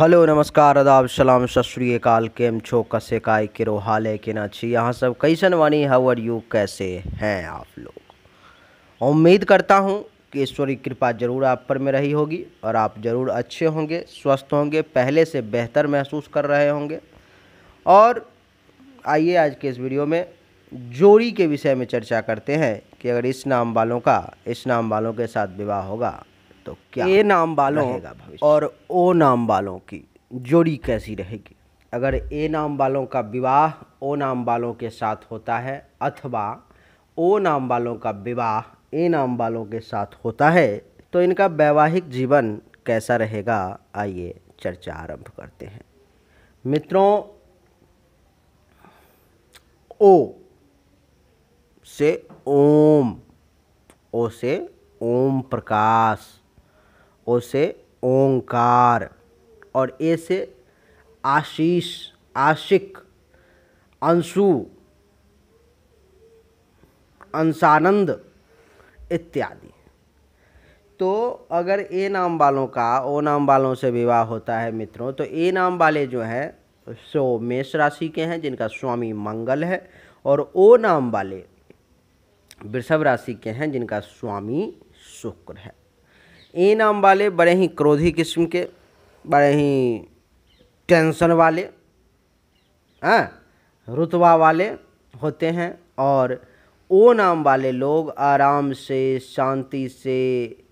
hello नमस्कार अदाब सलाम सतरीकाल केम छो कसे काय किरो हाल है कि ना छी यहाँ सब कैसन वानी हाउ आर यू कैसे हैं आप लोग उम्मीद करता हूँ कि ईश्वरी कृपा ज़रूर आप पर में रही होगी और आप ज़रूर अच्छे होंगे स्वस्थ होंगे पहले से बेहतर महसूस कर रहे होंगे और आइए आज के इस वीडियो में जोड़ी के विषय में चर्चा करते हैं कि अगर इस नाम वालों का इस नाम वालों के साथ विवाह होगा तो क्या ए नाम वालों और ओ नाम वालों की जोड़ी कैसी रहेगी अगर ए नाम वालों का विवाह ओ नाम वालों के साथ होता है अथवा ओ नाम वालों का विवाह ए नाम वालों के साथ होता है तो इनका वैवाहिक जीवन कैसा रहेगा आइए चर्चा आरंभ करते हैं मित्रों ओ से ओम ओ से ओम प्रकाश ओ से ओंकार और ए से आशीष आशिक अंशु अंशानंद इत्यादि तो अगर ए नाम वालों का ओ नाम वालों से विवाह होता है मित्रों तो ए नाम वाले जो हैं सो मेष राशि के हैं जिनका स्वामी मंगल है और ओ नाम वाले वृषभ राशि के हैं जिनका स्वामी शुक्र है नाम वाले बड़े ही क्रोधी किस्म के बड़े ही टेंशन वाले हैं हाँ, रुतबा वाले होते हैं और ओ नाम वाले लोग आराम से शांति से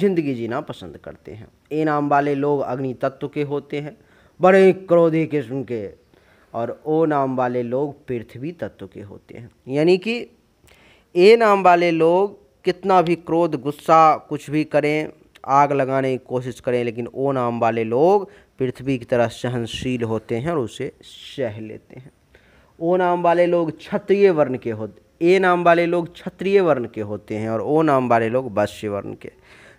जिंदगी जीना पसंद करते हैं ए नाम वाले लोग अग्नि तत्व के होते हैं बड़े क्रोधी किस्म के और ओ नाम वाले लोग पृथ्वी तत्व के होते हैं यानी कि ए नाम वाले लोग कितना भी क्रोध गुस्सा कुछ भी करें आग लगाने की कोशिश करें लेकिन ओ नाम वाले लोग पृथ्वी की तरह सहनशील होते हैं और उसे सह लेते हैं ओ नाम वाले लोग क्षत्रिय वर्ण के होते ए नाम वाले लोग क्षत्रिय वर्ण के होते हैं और ओ नाम वाले लोग वश्य वर्ण के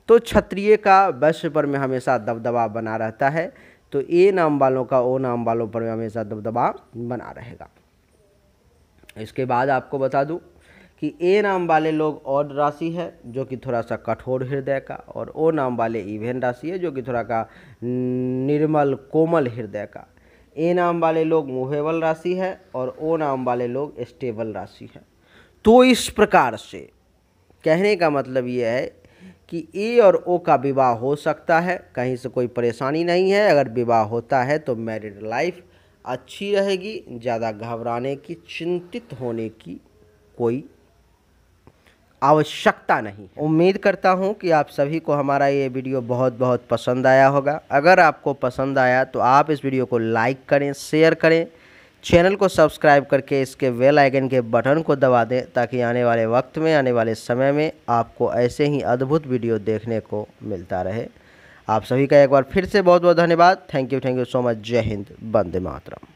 तो क्षत्रिय का वश्य पर में हमेशा दबदबा बना रहता है तो ए नाम वालों का ओ नाम वालों पर में हमेशा दबदबा बना रहेगा इसके बाद आपको बता दूँ कि ए नाम वाले लोग और राशि है जो कि थोड़ा सा कठोर हृदय का और ओ नाम वाले इवेन राशि है जो कि थोड़ा का निर्मल कोमल हृदय का ए नाम वाले लोग मूवेबल राशि है और ओ नाम वाले लोग स्टेबल राशि है तो इस प्रकार से कहने का मतलब ये है कि ए और ओ का विवाह हो सकता है कहीं से कोई परेशानी नहीं है अगर विवाह होता है तो मैरिड लाइफ अच्छी रहेगी ज़्यादा घबराने की चिंतित होने की कोई आवश्यकता नहीं उम्मीद करता हूँ कि आप सभी को हमारा ये वीडियो बहुत बहुत पसंद आया होगा अगर आपको पसंद आया तो आप इस वीडियो को लाइक करें शेयर करें चैनल को सब्सक्राइब करके इसके बेल आइकन के बटन को दबा दें ताकि आने वाले वक्त में आने वाले समय में आपको ऐसे ही अद्भुत वीडियो देखने को मिलता रहे आप सभी का एक बार फिर से बहुत बहुत धन्यवाद thank you thank you so much जय हिंद बंदे मातरम